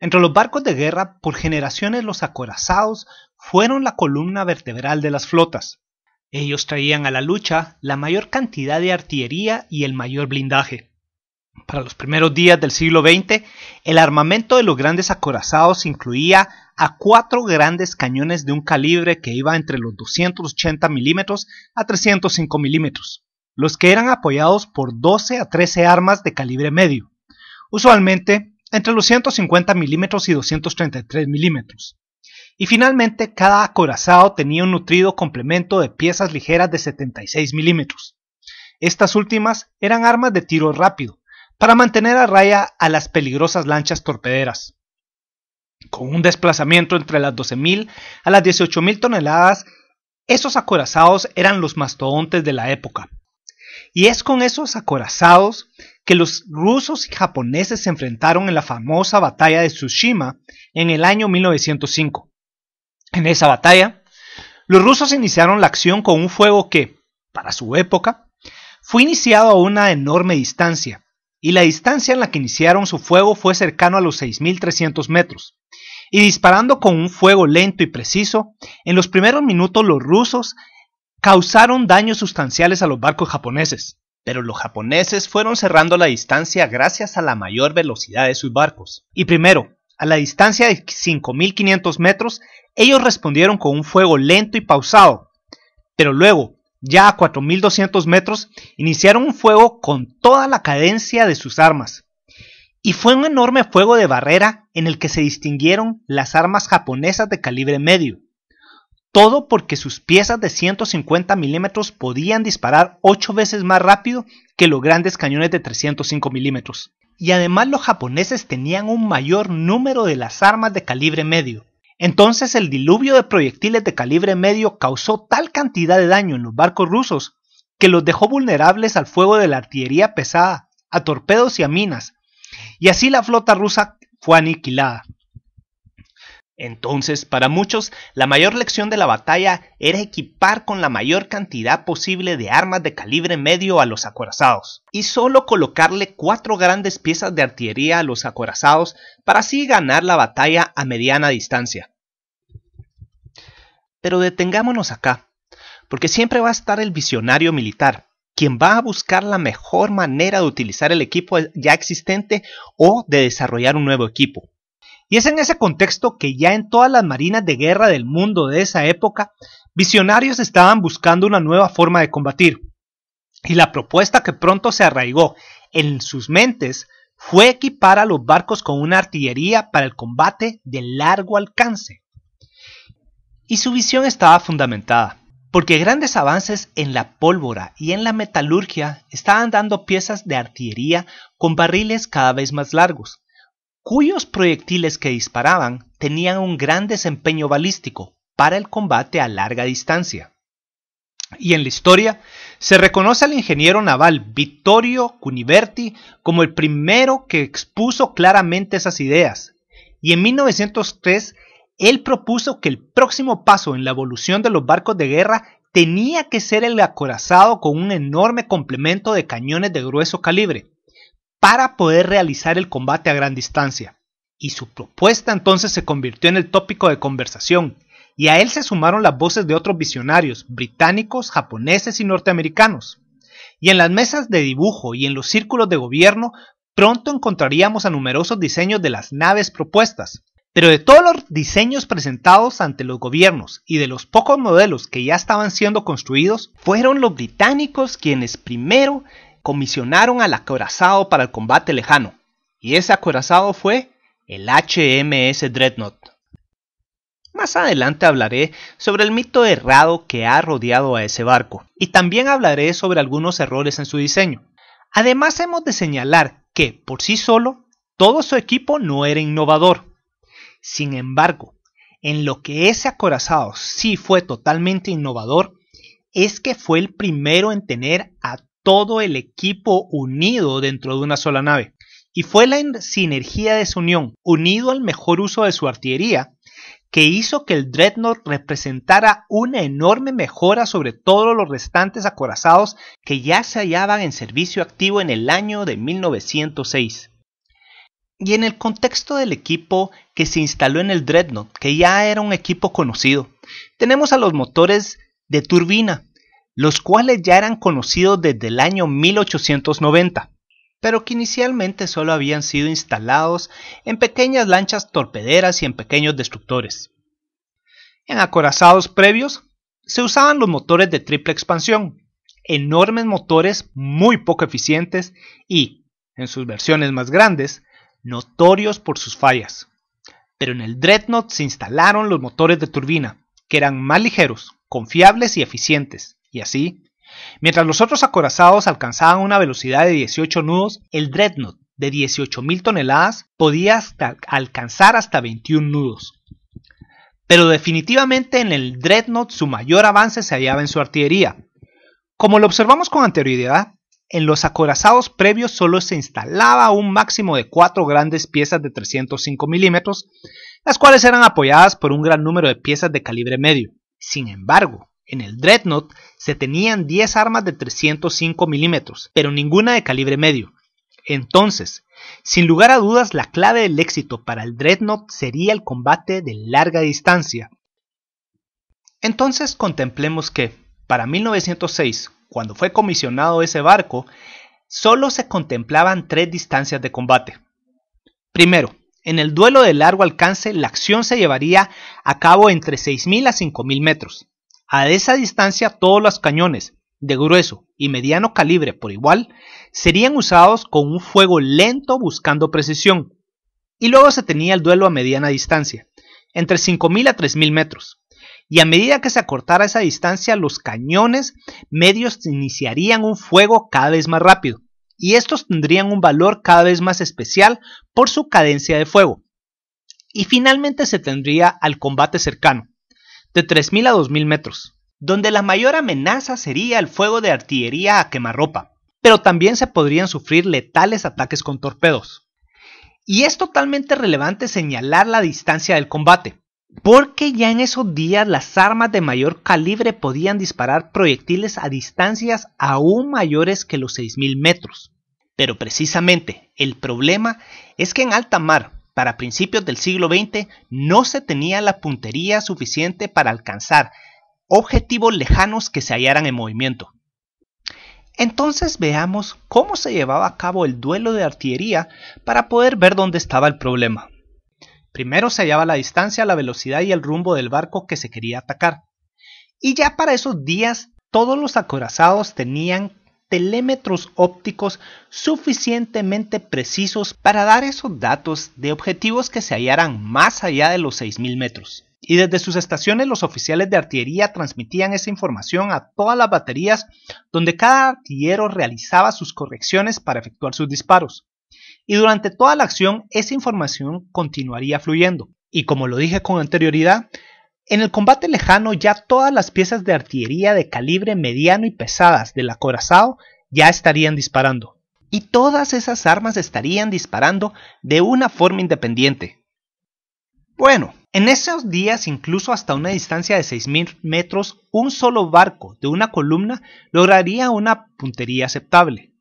Entre los barcos de guerra, por generaciones los acorazados fueron la columna vertebral de las flotas. Ellos traían a la lucha la mayor cantidad de artillería y el mayor blindaje. Para los primeros días del siglo XX, el armamento de los grandes acorazados incluía a cuatro grandes cañones de un calibre que iba entre los 280 milímetros a 305 milímetros, los que eran apoyados por 12 a 13 armas de calibre medio. Usualmente, entre los 150 milímetros y 233 milímetros. Y finalmente, cada acorazado tenía un nutrido complemento de piezas ligeras de 76 milímetros. Estas últimas eran armas de tiro rápido, para mantener a raya a las peligrosas lanchas torpederas. Con un desplazamiento entre las 12.000 a las 18.000 toneladas, esos acorazados eran los mastodontes de la época. Y es con esos acorazados que los rusos y japoneses se enfrentaron en la famosa batalla de Tsushima en el año 1905. En esa batalla, los rusos iniciaron la acción con un fuego que, para su época, fue iniciado a una enorme distancia, y la distancia en la que iniciaron su fuego fue cercano a los 6.300 metros. Y disparando con un fuego lento y preciso, en los primeros minutos los rusos causaron daños sustanciales a los barcos japoneses, pero los japoneses fueron cerrando la distancia gracias a la mayor velocidad de sus barcos. Y primero, a la distancia de 5.500 metros, ellos respondieron con un fuego lento y pausado, pero luego, ya a 4.200 metros, iniciaron un fuego con toda la cadencia de sus armas. Y fue un enorme fuego de barrera en el que se distinguieron las armas japonesas de calibre medio. Todo porque sus piezas de 150 milímetros podían disparar 8 veces más rápido que los grandes cañones de 305 milímetros. Y además los japoneses tenían un mayor número de las armas de calibre medio. Entonces el diluvio de proyectiles de calibre medio causó tal cantidad de daño en los barcos rusos que los dejó vulnerables al fuego de la artillería pesada, a torpedos y a minas, y así la flota rusa fue aniquilada. Entonces, para muchos, la mayor lección de la batalla era equipar con la mayor cantidad posible de armas de calibre medio a los acorazados, y solo colocarle cuatro grandes piezas de artillería a los acorazados para así ganar la batalla a mediana distancia. Pero detengámonos acá, porque siempre va a estar el visionario militar, quien va a buscar la mejor manera de utilizar el equipo ya existente o de desarrollar un nuevo equipo. Y es en ese contexto que ya en todas las marinas de guerra del mundo de esa época, visionarios estaban buscando una nueva forma de combatir. Y la propuesta que pronto se arraigó en sus mentes fue equipar a los barcos con una artillería para el combate de largo alcance. Y su visión estaba fundamentada, porque grandes avances en la pólvora y en la metalurgia estaban dando piezas de artillería con barriles cada vez más largos, cuyos proyectiles que disparaban tenían un gran desempeño balístico para el combate a larga distancia. Y en la historia se reconoce al ingeniero naval Vittorio Cuniverti como el primero que expuso claramente esas ideas. Y en 1903 él propuso que el próximo paso en la evolución de los barcos de guerra tenía que ser el acorazado con un enorme complemento de cañones de grueso calibre, para poder realizar el combate a gran distancia. Y su propuesta entonces se convirtió en el tópico de conversación, y a él se sumaron las voces de otros visionarios, británicos, japoneses y norteamericanos. Y en las mesas de dibujo y en los círculos de gobierno pronto encontraríamos a numerosos diseños de las naves propuestas. Pero de todos los diseños presentados ante los gobiernos y de los pocos modelos que ya estaban siendo construidos, fueron los británicos quienes primero comisionaron al acorazado para el combate lejano, y ese acorazado fue el HMS Dreadnought. Más adelante hablaré sobre el mito errado que ha rodeado a ese barco, y también hablaré sobre algunos errores en su diseño. Además hemos de señalar que, por sí solo, todo su equipo no era innovador. Sin embargo, en lo que ese acorazado sí fue totalmente innovador, es que fue el primero en tener a todo el equipo unido dentro de una sola nave. Y fue la sinergia de su unión, unido al mejor uso de su artillería, que hizo que el Dreadnought representara una enorme mejora sobre todos los restantes acorazados que ya se hallaban en servicio activo en el año de 1906. Y en el contexto del equipo que se instaló en el Dreadnought, que ya era un equipo conocido, tenemos a los motores de turbina, los cuales ya eran conocidos desde el año 1890, pero que inicialmente solo habían sido instalados en pequeñas lanchas torpederas y en pequeños destructores. En acorazados previos se usaban los motores de triple expansión, enormes motores muy poco eficientes y, en sus versiones más grandes, notorios por sus fallas. Pero en el Dreadnought se instalaron los motores de turbina, que eran más ligeros, confiables y eficientes, y así, mientras los otros acorazados alcanzaban una velocidad de 18 nudos, el dreadnought de 18.000 toneladas podía alcanzar hasta 21 nudos. Pero definitivamente en el dreadnought su mayor avance se hallaba en su artillería. Como lo observamos con anterioridad, en los acorazados previos solo se instalaba un máximo de cuatro grandes piezas de 305 milímetros, las cuales eran apoyadas por un gran número de piezas de calibre medio. Sin embargo, en el Dreadnought se tenían 10 armas de 305 milímetros, pero ninguna de calibre medio. Entonces, sin lugar a dudas, la clave del éxito para el Dreadnought sería el combate de larga distancia. Entonces contemplemos que, para 1906, cuando fue comisionado ese barco, solo se contemplaban tres distancias de combate. Primero, en el duelo de largo alcance la acción se llevaría a cabo entre 6.000 a 5.000 metros. A esa distancia todos los cañones de grueso y mediano calibre por igual serían usados con un fuego lento buscando precisión. Y luego se tenía el duelo a mediana distancia, entre 5.000 a 3.000 metros. Y a medida que se acortara esa distancia, los cañones medios iniciarían un fuego cada vez más rápido, y estos tendrían un valor cada vez más especial por su cadencia de fuego. Y finalmente se tendría al combate cercano, de 3.000 a 2.000 metros, donde la mayor amenaza sería el fuego de artillería a quemarropa, pero también se podrían sufrir letales ataques con torpedos. Y es totalmente relevante señalar la distancia del combate, porque ya en esos días las armas de mayor calibre podían disparar proyectiles a distancias aún mayores que los 6.000 metros. Pero precisamente el problema es que en alta mar, para principios del siglo XX no se tenía la puntería suficiente para alcanzar objetivos lejanos que se hallaran en movimiento. Entonces veamos cómo se llevaba a cabo el duelo de artillería para poder ver dónde estaba el problema. Primero se hallaba la distancia, la velocidad y el rumbo del barco que se quería atacar. Y ya para esos días todos los acorazados tenían telémetros ópticos suficientemente precisos para dar esos datos de objetivos que se hallaran más allá de los 6.000 metros. Y desde sus estaciones los oficiales de artillería transmitían esa información a todas las baterías donde cada artillero realizaba sus correcciones para efectuar sus disparos. Y durante toda la acción esa información continuaría fluyendo. Y como lo dije con anterioridad, en el combate lejano ya todas las piezas de artillería de calibre mediano y pesadas del acorazado ya estarían disparando. Y todas esas armas estarían disparando de una forma independiente. Bueno, en esos días incluso hasta una distancia de 6.000 metros, un solo barco de una columna lograría una puntería aceptable.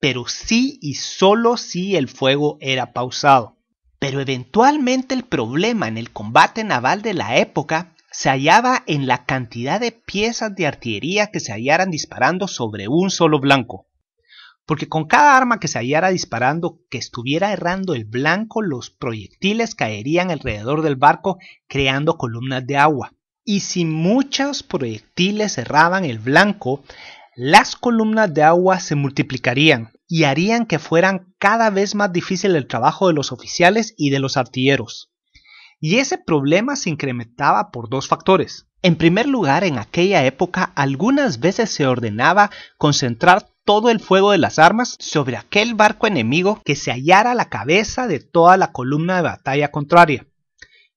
Pero sí y solo si el fuego era pausado. Pero eventualmente el problema en el combate naval de la época se hallaba en la cantidad de piezas de artillería que se hallaran disparando sobre un solo blanco. Porque con cada arma que se hallara disparando que estuviera errando el blanco, los proyectiles caerían alrededor del barco creando columnas de agua. Y si muchos proyectiles erraban el blanco, las columnas de agua se multiplicarían y harían que fueran cada vez más difícil el trabajo de los oficiales y de los artilleros. Y ese problema se incrementaba por dos factores. En primer lugar, en aquella época algunas veces se ordenaba concentrar todo el fuego de las armas sobre aquel barco enemigo que se hallara a la cabeza de toda la columna de batalla contraria.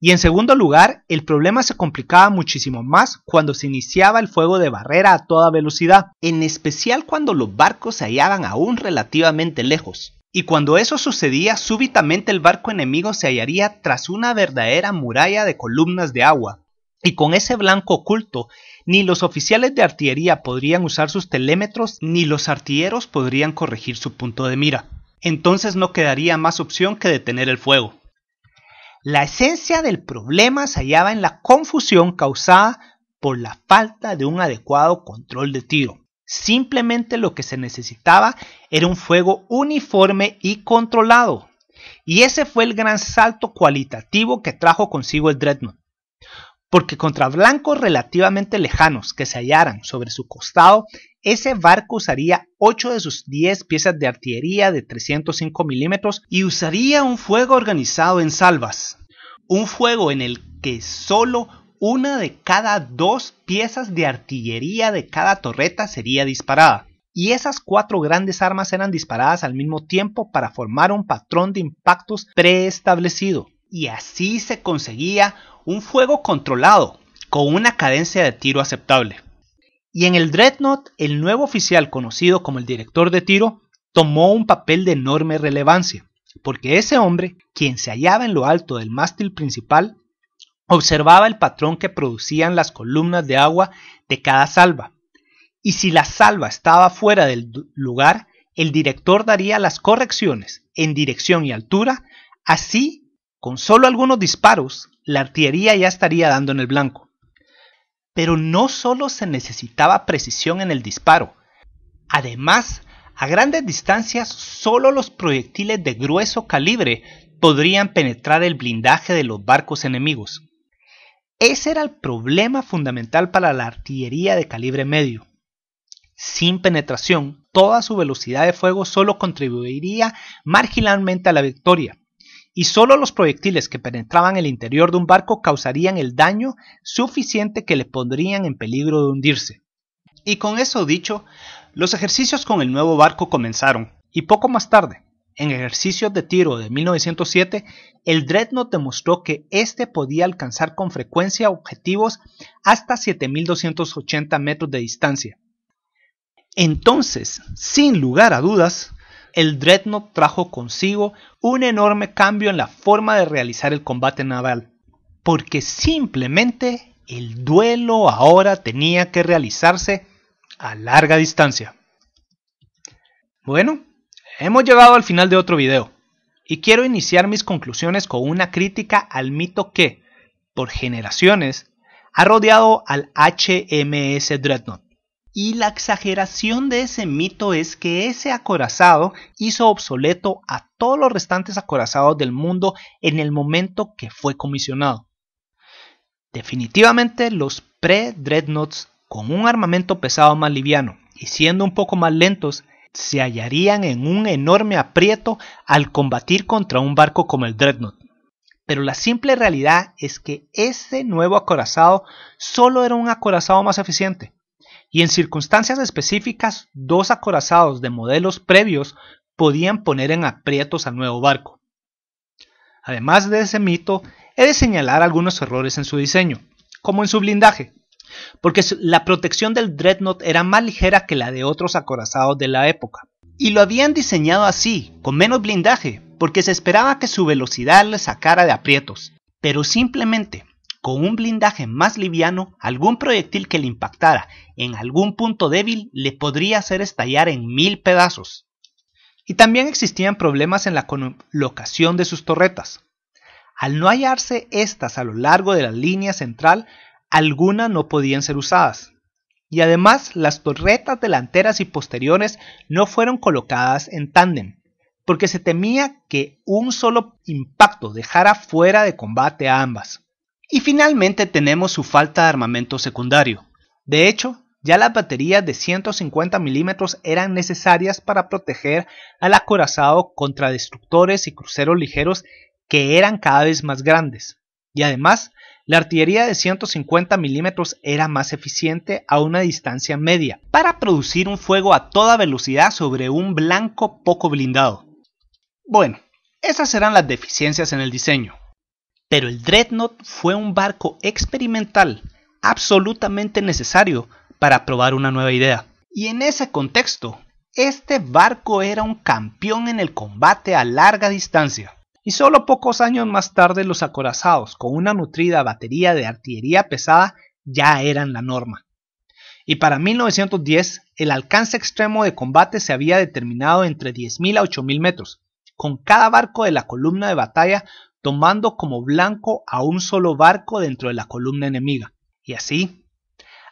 Y en segundo lugar, el problema se complicaba muchísimo más cuando se iniciaba el fuego de barrera a toda velocidad, en especial cuando los barcos se hallaban aún relativamente lejos. Y cuando eso sucedía, súbitamente el barco enemigo se hallaría tras una verdadera muralla de columnas de agua. Y con ese blanco oculto, ni los oficiales de artillería podrían usar sus telémetros, ni los artilleros podrían corregir su punto de mira. Entonces no quedaría más opción que detener el fuego. La esencia del problema se hallaba en la confusión causada por la falta de un adecuado control de tiro. Simplemente lo que se necesitaba era un fuego uniforme y controlado. Y ese fue el gran salto cualitativo que trajo consigo el Dreadnought porque contra blancos relativamente lejanos que se hallaran sobre su costado, ese barco usaría 8 de sus 10 piezas de artillería de 305 milímetros y usaría un fuego organizado en salvas, un fuego en el que solo una de cada dos piezas de artillería de cada torreta sería disparada. Y esas cuatro grandes armas eran disparadas al mismo tiempo para formar un patrón de impactos preestablecido. Y así se conseguía un fuego controlado, con una cadencia de tiro aceptable. Y en el Dreadnought, el nuevo oficial conocido como el director de tiro tomó un papel de enorme relevancia, porque ese hombre, quien se hallaba en lo alto del mástil principal, observaba el patrón que producían las columnas de agua de cada salva. Y si la salva estaba fuera del lugar, el director daría las correcciones en dirección y altura, así con solo algunos disparos, la artillería ya estaría dando en el blanco. Pero no solo se necesitaba precisión en el disparo, además, a grandes distancias solo los proyectiles de grueso calibre podrían penetrar el blindaje de los barcos enemigos. Ese era el problema fundamental para la artillería de calibre medio. Sin penetración, toda su velocidad de fuego solo contribuiría marginalmente a la victoria, y solo los proyectiles que penetraban el interior de un barco causarían el daño suficiente que le pondrían en peligro de hundirse. Y con eso dicho, los ejercicios con el nuevo barco comenzaron, y poco más tarde, en ejercicios de tiro de 1907, el Dreadnought demostró que éste podía alcanzar con frecuencia objetivos hasta 7.280 metros de distancia. Entonces, sin lugar a dudas, el Dreadnought trajo consigo un enorme cambio en la forma de realizar el combate naval, porque simplemente el duelo ahora tenía que realizarse a larga distancia. Bueno, hemos llegado al final de otro video, y quiero iniciar mis conclusiones con una crítica al mito que, por generaciones, ha rodeado al HMS Dreadnought y la exageración de ese mito es que ese acorazado hizo obsoleto a todos los restantes acorazados del mundo en el momento que fue comisionado. Definitivamente los pre-dreadnoughts con un armamento pesado más liviano y siendo un poco más lentos se hallarían en un enorme aprieto al combatir contra un barco como el Dreadnought. Pero la simple realidad es que ese nuevo acorazado solo era un acorazado más eficiente, y en circunstancias específicas dos acorazados de modelos previos podían poner en aprietos al nuevo barco. Además de ese mito, he de señalar algunos errores en su diseño, como en su blindaje, porque la protección del Dreadnought era más ligera que la de otros acorazados de la época. Y lo habían diseñado así, con menos blindaje, porque se esperaba que su velocidad le sacara de aprietos, pero simplemente con un blindaje más liviano, algún proyectil que le impactara en algún punto débil le podría hacer estallar en mil pedazos. Y también existían problemas en la colocación de sus torretas. Al no hallarse estas a lo largo de la línea central, algunas no podían ser usadas. Y además las torretas delanteras y posteriores no fueron colocadas en tándem, porque se temía que un solo impacto dejara fuera de combate a ambas. Y finalmente tenemos su falta de armamento secundario. De hecho, ya las baterías de 150 milímetros eran necesarias para proteger al acorazado contra destructores y cruceros ligeros que eran cada vez más grandes. Y además, la artillería de 150 milímetros era más eficiente a una distancia media para producir un fuego a toda velocidad sobre un blanco poco blindado. Bueno, esas eran las deficiencias en el diseño. Pero el Dreadnought fue un barco experimental, absolutamente necesario para probar una nueva idea. Y en ese contexto, este barco era un campeón en el combate a larga distancia. Y solo pocos años más tarde los acorazados con una nutrida batería de artillería pesada ya eran la norma. Y para 1910 el alcance extremo de combate se había determinado entre 10.000 a 8.000 metros, con cada barco de la columna de batalla tomando como blanco a un solo barco dentro de la columna enemiga. Y así,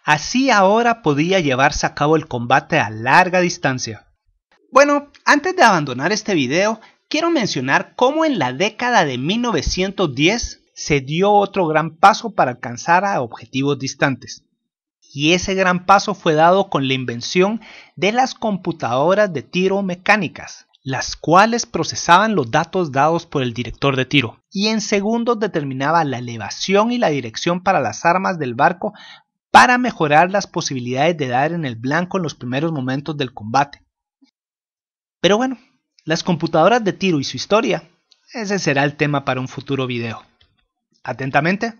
así ahora podía llevarse a cabo el combate a larga distancia. Bueno, antes de abandonar este video, quiero mencionar cómo en la década de 1910 se dio otro gran paso para alcanzar a objetivos distantes. Y ese gran paso fue dado con la invención de las computadoras de tiro mecánicas, las cuales procesaban los datos dados por el director de tiro, y en segundos determinaba la elevación y la dirección para las armas del barco para mejorar las posibilidades de dar en el blanco en los primeros momentos del combate. Pero bueno, las computadoras de tiro y su historia, ese será el tema para un futuro video. Atentamente,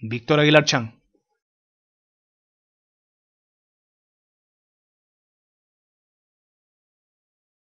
Víctor Aguilar Chan.